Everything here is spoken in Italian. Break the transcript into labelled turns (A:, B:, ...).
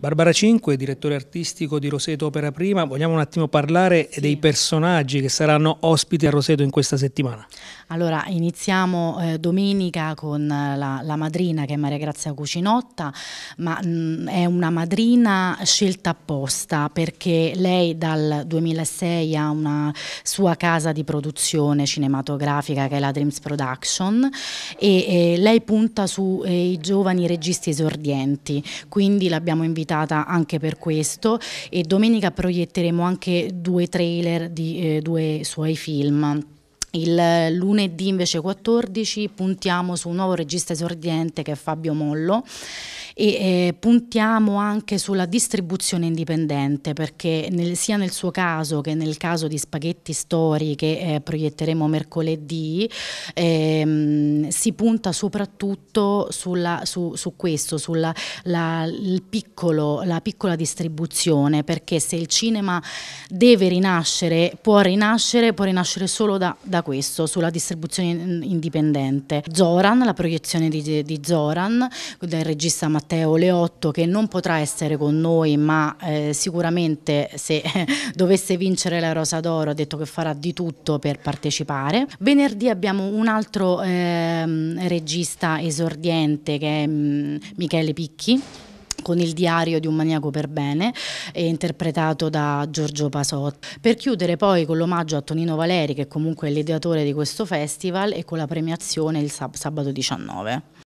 A: Barbara Cinque, direttore artistico di Roseto Opera Prima, vogliamo un attimo parlare sì. dei personaggi che saranno ospiti a Roseto in questa settimana.
B: Allora, iniziamo eh, domenica con la, la, madrina che è Maria Grazia Cucinotta, ma mh, mm, è una madrina scelta apposta perché lei dal 2006 ha una sua casa di produzione cinematografica che è la Dreams Production e eh, lei punta sui eh, giovani registi esordienti, quindi l'abbiamo invitata invitata anche per questo e domenica proietteremo anche due trailer di eh, due suoi film. Il lunedì invece 14 puntiamo su un nuovo regista esordiente che è Fabio Mollo e eh, puntiamo anche sulla distribuzione indipendente perché nel, sia nel suo caso che nel caso di Spaghetti Story che eh, proietteremo mercoledì ehm, si punta soprattutto sulla, su, su, questo, sulla la, piccolo, la piccola distribuzione, perché se il cinema deve rinascere, può rinascere, può rinascere solo da, da questo, sulla distribuzione indipendente. Zoran, la proiezione di, di Zoran, del regista Matteo Leotto, che non potrà essere con noi, ma eh, sicuramente se dovesse vincere la Rosa d'Oro ha detto che farà di tutto per partecipare. Venerdì abbiamo un altro... Eh, ehm, regista esordiente che è mh, mm, Michele Picchi con il diario di un maniaco per bene, interpretato da Giorgio Pasot. Per chiudere poi con l'omaggio a Tonino Valeri, che comunque è l'ideatore di questo festival, e con la premiazione il sab sabato 19.